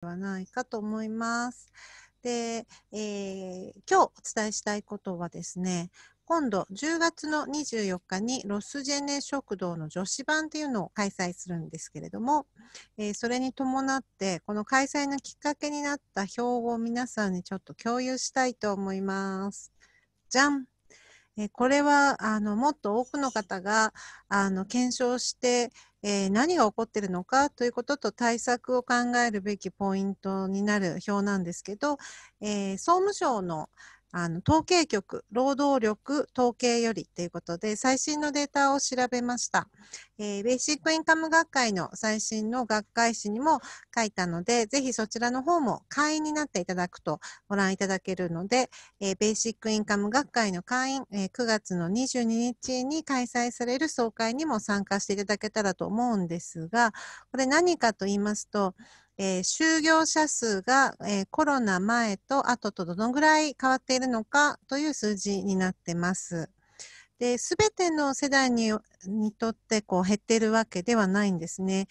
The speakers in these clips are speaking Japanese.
ではないかと思います。で、えー、今日お伝えしたいことはですね、今度10月の24日にロスジェネ食堂の女子版っていうのを開催するんですけれども、えー、それに伴ってこの開催のきっかけになった標語を皆さんにちょっと共有したいと思います。じゃん、これはあのもっと多くの方があの検証して、えー、何が起こっているのかということと対策を考えるべきポイントになる表なんですけど、えー、総務省の、あの統計局労働力統計よりということで最新のデータを調べました、えー、ベーシックインカム学会の最新の学会誌にも書いたのでぜひそちらの方も会員になっていただくとご覧いただけるので、えー、ベーシックインカム学会の会員、えー、9月の22日に開催される総会にも参加していただけたらと思うんですがこれ何かと言いますとえー、就業者数が、えー、コロナ前と後とどのぐらい変わっているのかという数字になってます。で、すべての世代ににとってこう減っているわけではないんですね。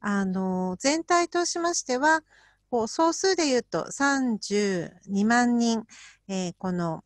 あの、全体としましては、こう総数で言うと32万人、えー、この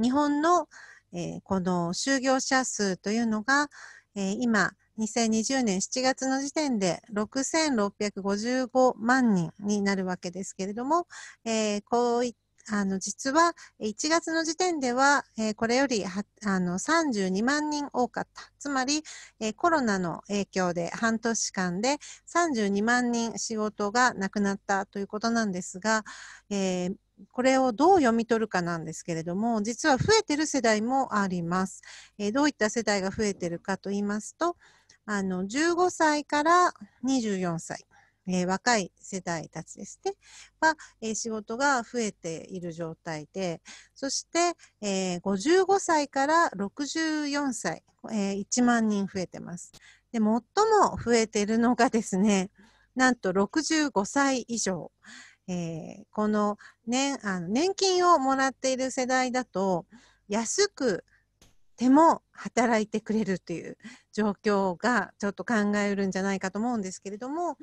日本の、えこの就業者数というのが、え今、2020年7月の時点で6655万人になるわけですけれども、えー、こういあの実は1月の時点では、えー、これよりあの32万人多かった。つまり、えー、コロナの影響で半年間で32万人仕事がなくなったということなんですが、えー、これをどう読み取るかなんですけれども、実は増えてる世代もあります。えどういった世代が増えてるかと言いますと、あの、15歳から24歳、えー、若い世代たちですね、は、えー、仕事が増えている状態で、そして、えー、55歳から64歳、えー、1万人増えてます。で、最も増えているのがですね、なんと65歳以上。えー、この年あの年金をもらっている世代だと安くても働いてくれるという状況がちょっと考えるんじゃないかと思うんですけれども、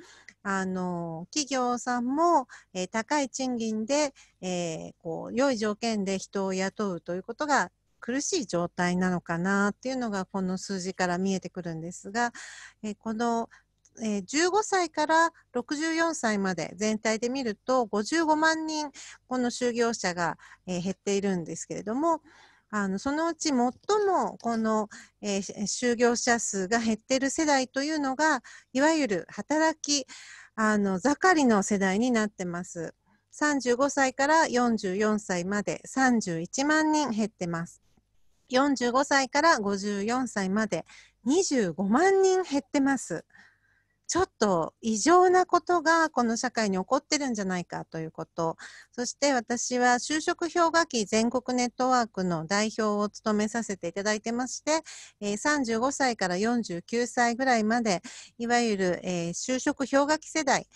あの、企業さんも、えー、高い賃金で、えー、こう、良い条件で人を雇うということが苦しい状態なのかなっていうのがこの数字から見えてくるんですが、えー、このえー、15歳から64歳まで全体で見ると55万人この就業者が、えー、減っているんですけれどもあのそのうち最もこの、えー、就業者数が減っている世代というのがいわゆる働きあの盛りの世代になってます。35歳から44歳まで31万人減ってます。45歳から54歳まで25万人減ってます。ちょっと異常なことがこの社会に起こってるんじゃないかということそして私は就職氷河期全国ネットワークの代表を務めさせていただいてまして、え35歳から49歳ぐらいまでいわゆる、え就職氷河期世代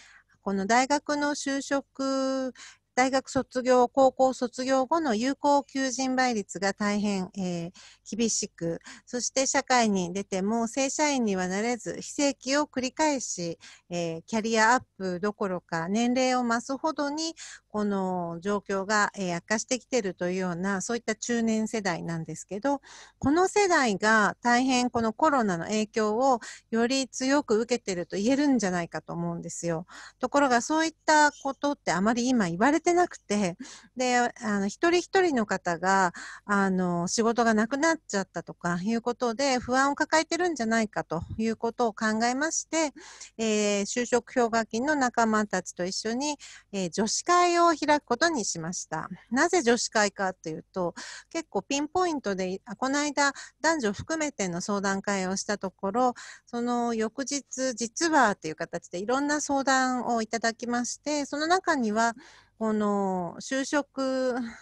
この大学の就職大学卒業、高校卒業後の有効求人倍率が大変、えー、厳しく、そして社会に出ても正社員にはなれず、非正規を繰り返し、えー、キャリアアップどころか年齢を増すほどにこの状況が、え悪化してきているというようなそういった中年世代なんですけどこの世代が大変このコロナの影響をより強く受けていると言えるんじゃないかと思うんですよ。ところがそういったことってあまり今言われてなくて、で、あの、一人一人の方が、あの、仕事がなくなっちゃったとかいうことで、不安を抱えてるんじゃないかということを考えまして、えー、就職氷河期の仲間たちと一緒に、えー、女子会を開くことにしました。なぜ女子会かというと、結構ピンポイントで、この間、男女含めての相談会をしたところ、その翌日、実はという形でいろんな相談をいただきまして、その中には、この就職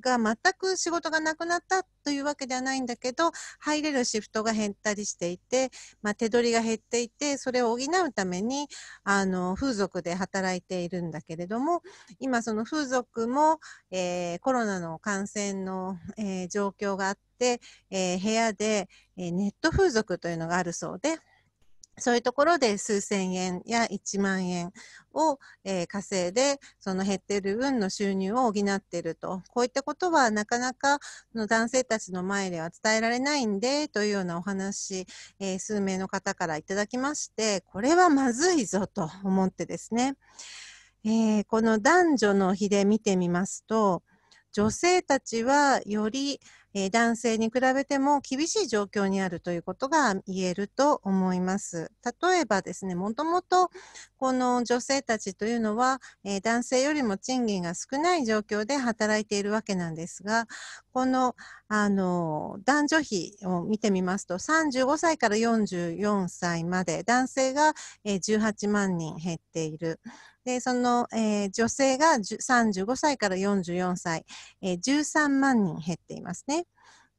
が全く仕事がなくなったというわけではないんだけど入れるシフトが減ったりしていて、まあ、手取りが減っていてそれを補うためにあの風俗で働いているんだけれども今その風俗も、えー、コロナの感染の、えー、状況があって、えー、部屋で、えネット風俗というのがあるそうでそういうところで数千円や1万円を、え稼いで、その減っている分の収入を補っていると。こういったことはなかなかの男性たちの前では伝えられないんで、というようなお話、え数名の方からいただきまして、これはまずいぞと思ってですね。えー、この男女の比で見てみますと、女性たちはよりえー、男性に比べても厳しい状況にあるということが言えると思います。例えばですね、もともとこの女性たちというのは、えー、男性よりも賃金が少ない状況で働いているわけなんですが、このあの男女比を見てみますと、35歳から44歳まで、男性が、えー、18万人減っている。で、その、えー、女性が35歳から44歳、えー、13万人減っていますね。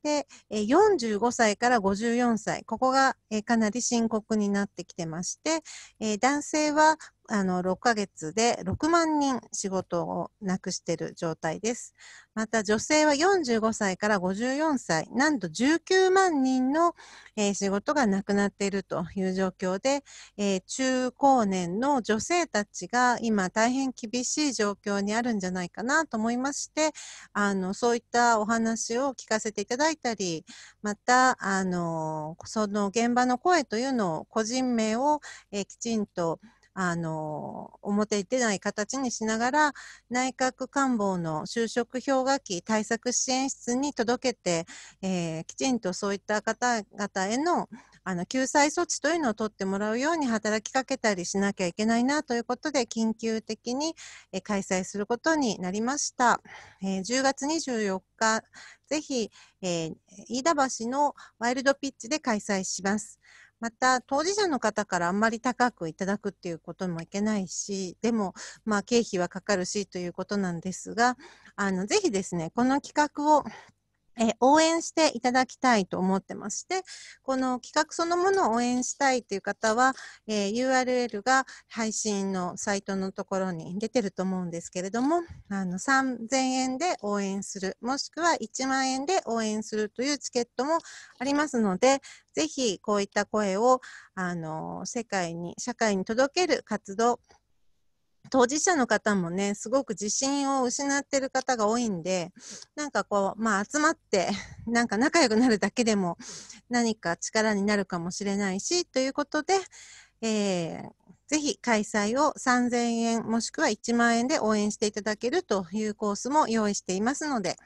で、え45歳から54歳、ここが、えかなり深刻になってきてまして、え男性はあの6ヶ月で6万人仕事をなくしている状態です。また女性は45歳から54歳、なんと19万人の、えー、仕事がなくなっているという状況で、えー、中高年の女性たちが今大変厳しい状況にあるんじゃないかなと思いまして、あのそういったお話を聞かせていただいたり、またあのその現場の声というのを個人名を、えー、きちんとあの、表出ない形にしながら、内閣官房の就職氷河期対策支援室に届けて、えー、きちんとそういった方々へのあの救済措置というのを取ってもらうように働きかけたりしなきゃいけないなということで緊急的に開催することになりました。えー、10月24日、ぜひ、えー、飯田橋のワイルドピッチで開催します。また当事者の方からあんまり高くいただくっていうこともいけないしでもまあ経費はかかるしということなんですがあのぜひですねこの企画をえー、応援していただきたいと思ってまして、この企画そのものを応援したいという方は、えー、URL が配信のサイトのところに出てると思うんですけれども、あの3000円で応援する、もしくは1万円で応援するというチケットもありますので、ぜひこういった声をあの世界に、社会に届ける活動、当事者の方もね、すごく自信を失ってる方が多いんで、なんかこう、まあ集まって、なんか仲良くなるだけでも何か力になるかもしれないし、ということで、えー、ぜひ開催を3000円もしくは1万円で応援していただけるというコースも用意していますので、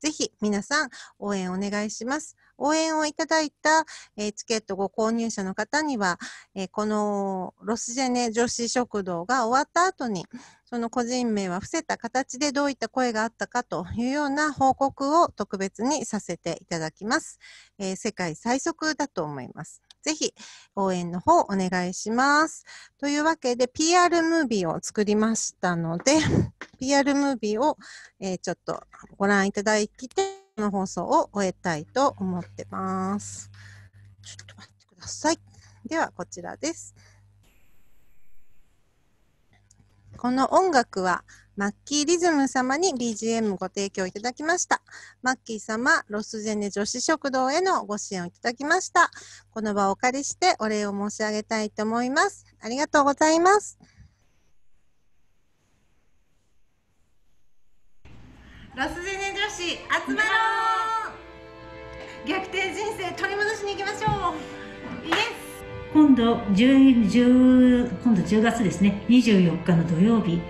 ぜひ皆さん応援お願いします。応援をいただいた、えチケットご購入者の方には、えこのロスジェネ女子食堂が終わった後に、その個人名は伏せた形でどういった声があったかというような報告を特別にさせていただきます。えー、世界最速だと思います。ぜひ応援の方お願いします。というわけで PR ムービーを作りましたので PR ムービーを、えー、ちょっとご覧いただいての放送を終えたいと思ってます。ちょっと待ってください。では、こちらです。この音楽は、マッキーリズム様に BGM ご提供いただきました。マッキー様、ロスジェネ女子食堂へのご支援をいただきました。この場をお借りしてお礼を申し上げたいと思います。ありがとうございます。ロスジェネよし集まろう逆転人生取り戻しに行きましょうイエス今度 10, 10, 今度10月ですね24日の土曜日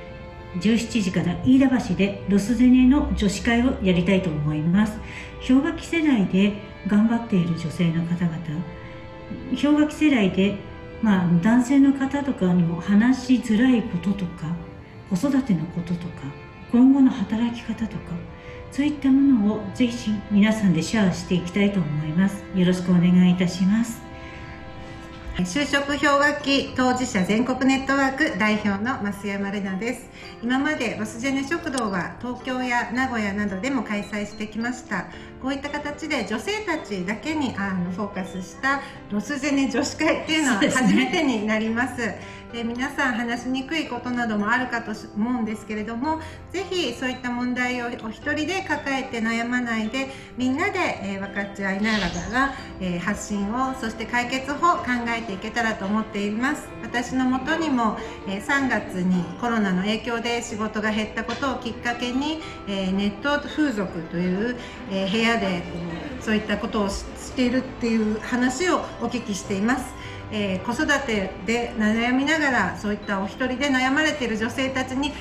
17時から飯田橋でロスゼネの女子会をやりたいと思います氷河期世代で頑張っている女性の方々氷河期世代で、まあ、男性の方とかにも話しづらいこととか子育てのこととか今後の働き方とかそういったものをぜひ皆さんでシェアしていきたいと思いますよろしくお願いいたします就職氷河期当事者全国ネットワーク代表の増山玲奈です今までロスジェネ食堂は東京や名古屋などでも開催してきましたこういった形で女性たちだけにあのフォーカスしたロスジェネ女子会っていうのは初めてになります、で皆さん話しにくいことなどもあるかと思うんですけれども是非そういった問題をお一人で抱えて悩まないでみんなで、えー、分かち合いながら、えー、発信をそして解決法を考えていけたらと思っています私のもとにも、えー、3月にコロナの影響で仕事が減ったことをきっかけに、えネット風俗という、え部屋でそういったことをしているっていう話をお聞きしています。えー、子育てで悩みながらそういったお一人で悩まれている女性たちにぜ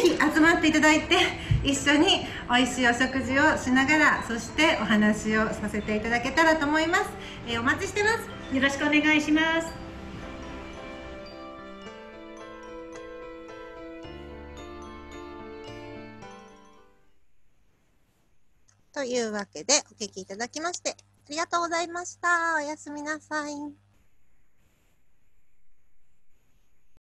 ひ集まっていただいて一緒に美味しいお食事をしながらそしてお話をさせていただけたらと思います、えー、お待ちしてますよろしくお願いしますというわけでお聞きいただきましてありがとうございました。おやすみなさい。